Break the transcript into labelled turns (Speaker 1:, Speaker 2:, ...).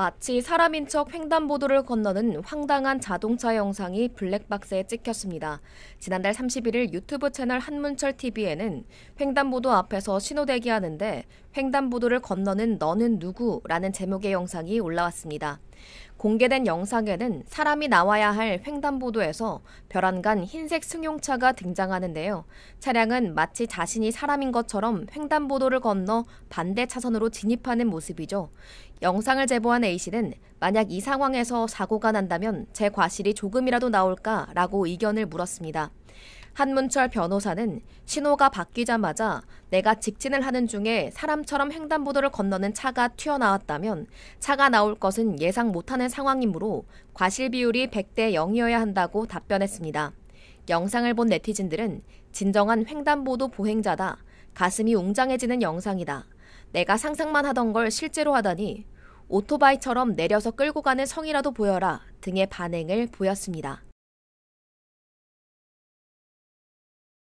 Speaker 1: 마치 사람인 척 횡단보도를 건너는 황당한 자동차 영상이 블랙박스에 찍혔습니다. 지난달 31일 유튜브 채널 한문철 TV에는 횡단보도 앞에서 신호대기하는데 횡단보도를 건너는 너는 누구? 라는 제목의 영상이 올라왔습니다. 공개된 영상에는 사람이 나와야 할 횡단보도에서 벼란간 흰색 승용차가 등장하는데요. 차량은 마치 자신이 사람인 것처럼 횡단보도를 건너 반대 차선으로 진입하는 모습이죠. 영상을 제보한 A씨는 만약 이 상황에서 사고가 난다면 제 과실이 조금이라도 나올까라고 의견을 물었습니다. 한문철 변호사는 신호가 바뀌자마자 내가 직진을 하는 중에 사람처럼 횡단보도를 건너는 차가 튀어나왔다면 차가 나올 것은 예상 못하는 상황이므로 과실 비율이 100대 0이어야 한다고 답변했습니다. 영상을 본 네티즌들은 진정한 횡단보도 보행자다. 가슴이 웅장해지는 영상이다. 내가 상상만 하던 걸 실제로 하다니 오토바이처럼 내려서 끌고 가는 성이라도 보여라 등의 반응을 보였습니다.